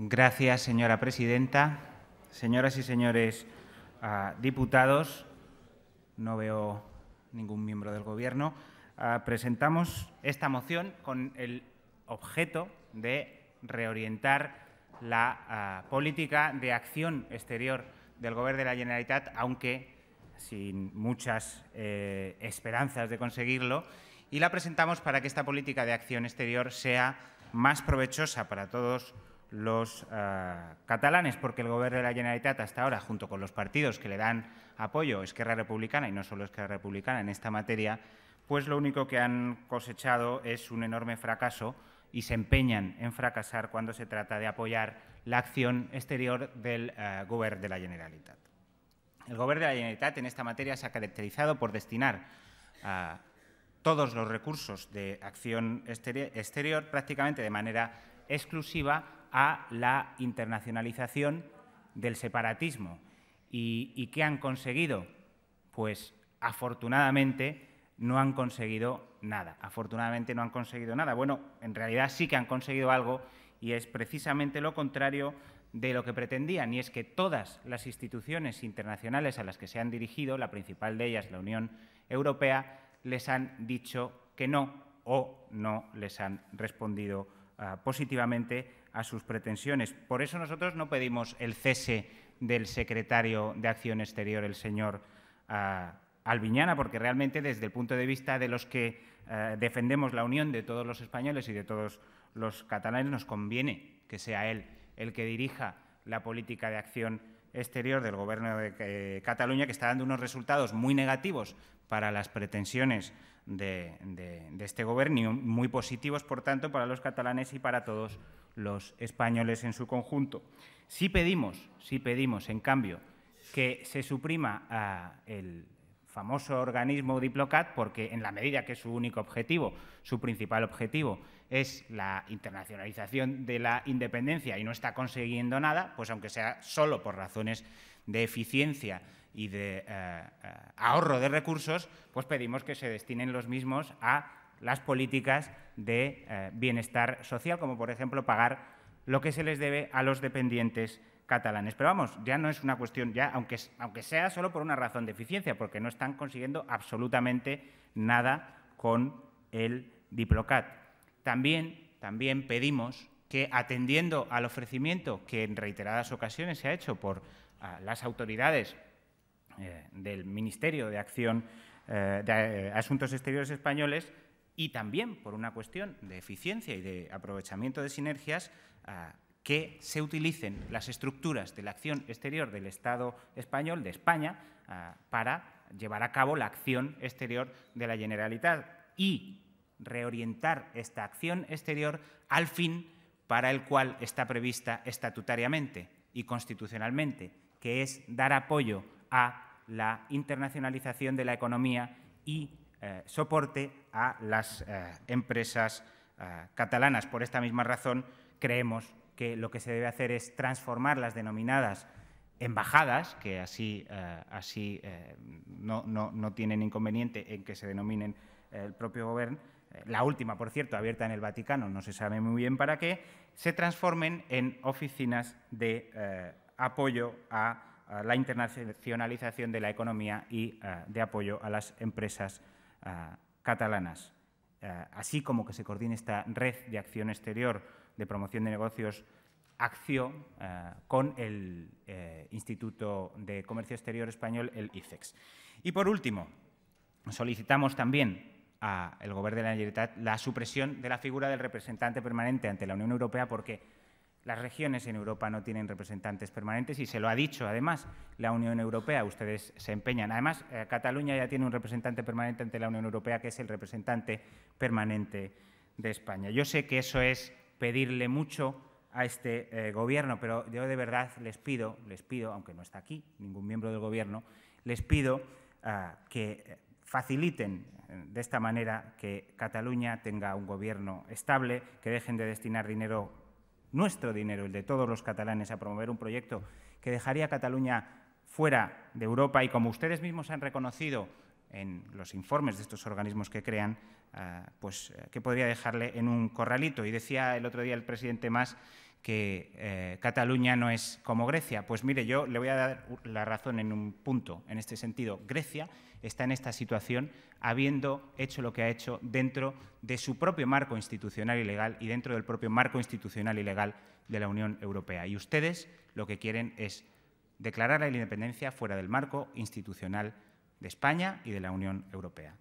Gracias, señora presidenta. Señoras y señores ah, diputados, no veo ningún miembro del Gobierno, ah, presentamos esta moción con el objeto de reorientar la ah, política de acción exterior del Gobierno de la Generalitat, aunque sin muchas eh, esperanzas de conseguirlo, y la presentamos para que esta política de acción exterior sea más provechosa para todos los eh, catalanes, porque el gobierno de la Generalitat hasta ahora, junto con los partidos que le dan apoyo, Esquerra Republicana y no solo Esquerra Republicana en esta materia, pues lo único que han cosechado es un enorme fracaso y se empeñan en fracasar cuando se trata de apoyar la acción exterior del eh, gobierno de la Generalitat. El gobierno de la Generalitat en esta materia se ha caracterizado por destinar eh, todos los recursos de acción exterior prácticamente de manera exclusiva a la internacionalización del separatismo. ¿Y, qué han conseguido? Pues afortunadamente no han conseguido nada. Afortunadamente no han conseguido nada. Bueno, en realidad sí que han conseguido algo y es precisamente lo contrario de lo que pretendían, y es que todas las instituciones internacionales a las que se han dirigido, la principal de ellas, la Unión Europea, les han dicho que no o no les han respondido Ah, positivamente a sus pretensiones. Por eso nosotros no pedimos el cese del secretario de Acción Exterior, el señor ah, Albiñana, porque realmente desde el punto de vista de los que ah, defendemos la unión de todos los españoles y de todos los catalanes, nos conviene que sea él el que dirija la política de acción Exterior del Gobierno de eh, Cataluña, que está dando unos resultados muy negativos para las pretensiones de, este Gobierno, y muy positivos, por tanto, para los catalanes y para todos los españoles en su conjunto. Si pedimos, pedimos, en cambio, que se suprima ah, el famoso organismo Diplocat, porque en la medida que es su único objetivo, su principal objetivo es la internacionalización de la independencia y no está consiguiendo nada, pues aunque sea solo por razones de eficiencia y de eh, eh, ahorro de recursos, pues pedimos que se destinen los mismos a las políticas de eh, bienestar social, como por ejemplo pagar lo que se les debe a los dependientes catalanes. Pero vamos, ya no es una cuestión, ya, aunque, aunque sea solo por una razón de eficiencia, porque no están consiguiendo absolutamente nada con el Diplocat. También, también pedimos que, atendiendo al ofrecimiento que en reiteradas ocasiones se ha hecho por ah, las autoridades eh, del Ministerio de Acción eh, de eh, Asuntos Exteriores Españoles y también por una cuestión de eficiencia y de aprovechamiento de sinergias, ah, que se utilicen las estructuras de la acción exterior del Estado español, de España, ah, para llevar a cabo la acción exterior de la Generalitat y reorientar esta acción exterior al fin para el cual está prevista estatutariamente y constitucionalmente, que es dar apoyo a la internacionalización de la economía y eh, soporte a las eh, empresas eh, catalanas. Por esta misma razón, creemos que lo que se debe hacer es transformar las denominadas embajadas, que así, así no tienen inconveniente en que se denominen el propio gobierno, la última, por cierto, abierta en el Vaticano, no se sabe muy bien para qué, se transformen en oficinas de eh, apoyo a, la internacionalización de la economía y eh, de apoyo a las empresas eh, catalanas. así como que se coordine esta red de acción exterior de promoción de negocios Acción con el Instituto de Comercio Exterior Español, el IFEX. Y por último, solicitamos también el Gobierno de la Generalitat la supresión de la figura del representante permanente ante la Unión Europea porque las regiones en Europa no tienen representantes permanentes y se lo ha dicho, además, la Unión Europea. Ustedes se empeñan. Además, eh, Cataluña ya tiene un representante permanente ante la Unión Europea, que es el representante permanente de España. Yo sé que eso es pedirle mucho a este eh, Gobierno, pero yo de verdad les pido, les pido, aunque no está aquí ningún miembro del Gobierno, les pido ah, que faciliten eh, de esta manera que Cataluña tenga un gobierno estable, que dejen de destinar dinero, nuestro dinero, el de todos los catalanes, a promover un proyecto que dejaría a Cataluña fuera de Europa y como ustedes mismos han reconocido en los informes de estos organismos que crean, ah, pues eh, que podría dejarle en un corralito. Y decía el otro día el presidente Mas que eh, Cataluña no es como Grecia. Pues mire, yo le voy a dar la razón en un punto, en este sentido. Grecia está en esta situación habiendo hecho lo que ha hecho dentro de su propio marco institucional y legal y dentro del propio marco institucional y legal de la Unión Europea. Y ustedes lo que quieren es declarar la independencia fuera del marco institucional de España y de la Unión Europea.